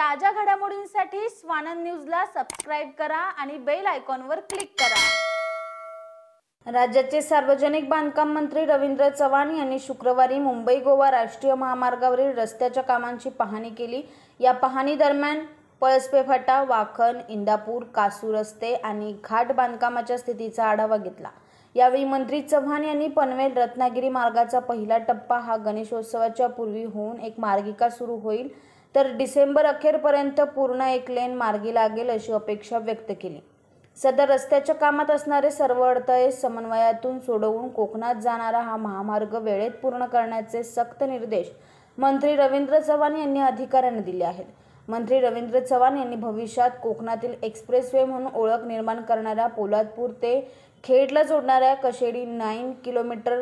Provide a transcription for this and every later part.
ताज्या घडामोडींसाठी स्वानंद न्यूजला सबस्क्राईब करा आणि बेल आयकॉनवर क्लिक करा राज्याचे सार्वजनिक बांधकाम मंत्री रवींद्र चव्हाण यांनी शुक्रवारी मुंबई गोवा राष्ट्रीय महामार्गावरील रस्त्याच्या कामांची पाहणी केली या पाहणी दरम्यान पळसपे फाटा वाखण इंदापूर कासू रस्ते आणि घाट बांधकामाच्या स्थितीचा आढावा घेतला यावेळी मंत्री चव्हाण यांनी पनवेल रत्नागिरी मार्गाचा पहिला टप्पा हा गणेशोत्सवाच्या पूर्वी होऊन एक मार्गिका सुरू होईल तर डिसेंबर अखेरपर्यंत पूर्ण एक लेन मार्गी लागेल अशी अपेक्षा व्यक्त केली सदर रस्त्याच्या कामात असणारे सर्व अडथळे समन्वयातून सोडवून कोकणात जाणारा हा महामार्ग वेळेत पूर्ण करण्याचे सक्त निर्देश मंत्री रवींद्र चव्हाण यांनी अधिकाऱ्यांना दिले आहेत मंत्री रवींद्र चव्हाण यांनी भविष्यात कोकणातील एक्सप्रेसवे म्हणून ओळख निर्माण करणाऱ्या पोलादपूर ते खेडला जोडणाऱ्या कशेडी नाईन किलोमीटर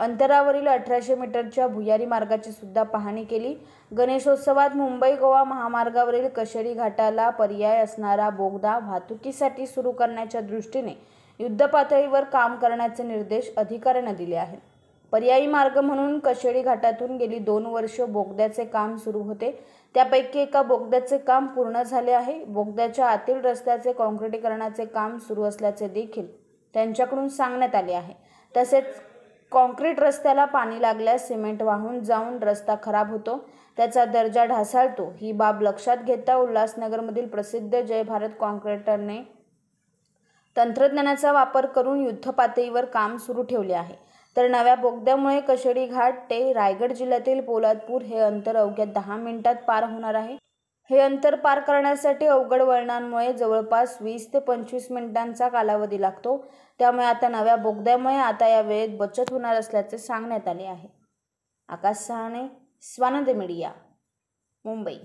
अंतरावरील अठराशे मीटरच्या भुयारी मार्गाची सुद्धा पाहणी केली गणेशोत्सवात मुंबई गोवा महामार्गावरील कशेरी घाटाला पर्याय असणारा बोगदा वाहतुकीसाठी सुरू करण्याच्या दृष्टीने युद्धपातळीवर काम करण्याचे निर्देश अधिकाऱ्यांना दिले आहेत पर्यायी मार्ग म्हणून कशेडी घाटातून गेली दोन वर्ष बोगद्याचे काम सुरू होते त्यापैकी एका बोगद्याचे काम पूर्ण झाले आहे बोगद्याच्या आतील रस्त्याचे काँक्रिटीकरणाचे काम सुरू असल्याचे देखील त्यांच्याकडून सांगण्यात आले आहे तसेच कॉन्क्रीट रस्त्याला पाणी लागल्यास सिमेंट वाहून जाऊन रस्ता खराब होतो त्याचा दर्जा ढासाळतो ही बाब लक्षात घेता उल्हासनगरमधील प्रसिद्ध जय भारत कॉन्क्रिटरने तंत्रज्ञानाचा वापर करून युद्धपातळीवर काम सुरू ठेवले आहे तर नव्या बोगद्यामुळे कशेडी घाट ते रायगड जिल्ह्यातील पोलादपूर हे अंतर अवघ्या दहा मिनिटात पार होणार आहे हे अंतर पार करण्यासाठी अवघड वळणांमुळे जवळपास वीस ते पंचवीस मिनिटांचा कालावधी लागतो त्यामुळे आता नव्या बोगद्यामुळे आता या वेळेत बचत होणार असल्याचे सांगण्यात आले आहे आकाश सहाणे स्वानंद मीडिया मुंबई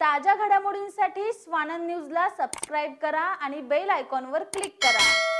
ताज्या घडामोडींसाठी स्वानंद न्यूजला सबस्क्राईब करा आणि बेल आयकॉनवर क्लिक करा